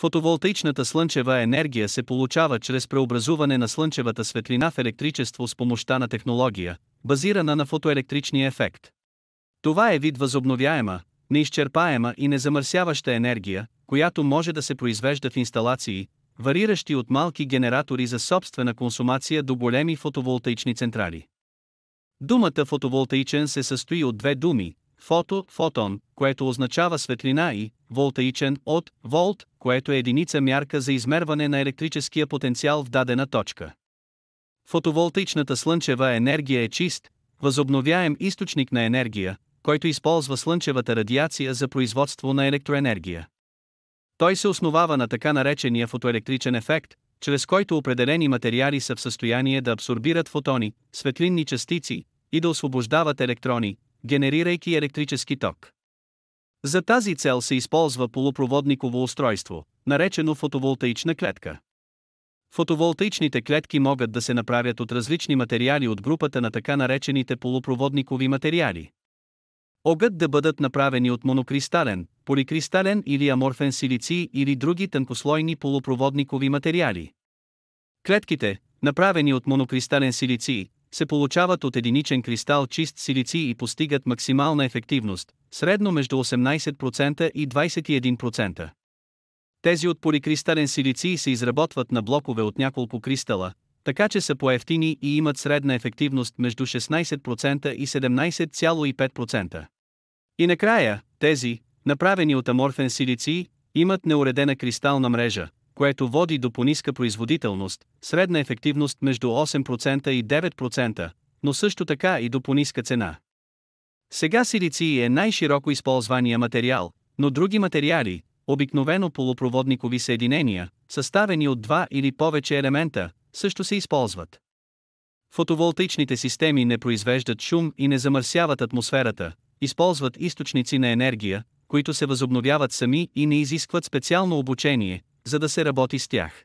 Фотоволтаичната слънчева енергия се получава чрез преобразуване на слънчевата светлина в електричество с помощта на технология, базирана на фотоелектричния ефект. Това е вид възобновяема, неизчерпаема и незамърсяваща енергия, която може да се произвежда в инсталации, вариращи от малки генератори за собствена консумация до големи фотоволтаични централи. Думата фотоволтаичен се състои от две думи – фото – фотон, което означава светлина и волтаичен от волт, което е единица мярка за измерване на електрическия потенциал в дадена точка. Фотоволтаичната слънчева енергия е чист, възобновяем източник на енергия, който използва слънчевата радиация за производство на електроенергия. Той се основава на така наречения фотоелектричен ефект, чрез който определени материали са в състояние да абсорбират фотони, светлинни частици, и да освобождават електрони, генерирайки електрически ток. За тази цел се използва полупроводниково устройство, наречено фотоволтаична клетка. Фотоволтаичните клетки могат да се направят от различни материали от групата на така наречените полупроводникови материали. Огът да бъдат направени от монокристален, поликристален или аморфен силици или други тънкослойни полупроводникови материали. Клетките, направени от монокристален силици, се получават от единичен кристал чист силици и постигат максимална ефективност, средно между 18% и 21%. Тези от поликристален силици се изработват на блокове от няколко кристала, така че са по-ефтини и имат средна ефективност между 16% и 17,5%. И накрая, тези, направени от аморфен силици, имат неуредена кристална мрежа, което води до пониска производителност, средна ефективност между 8% и 9%, но също така и до пониска цена. Сега силици е най-широко използвания материал, но други материали, обикновено полупроводникови съединения, съставени от два или повече елемента, също се използват. Фотоволтаичните системи не произвеждат шум и не замърсяват атмосферата, използват източници на енергия, които се възобновяват сами и не изискват специално обучение, за да се работи с тях.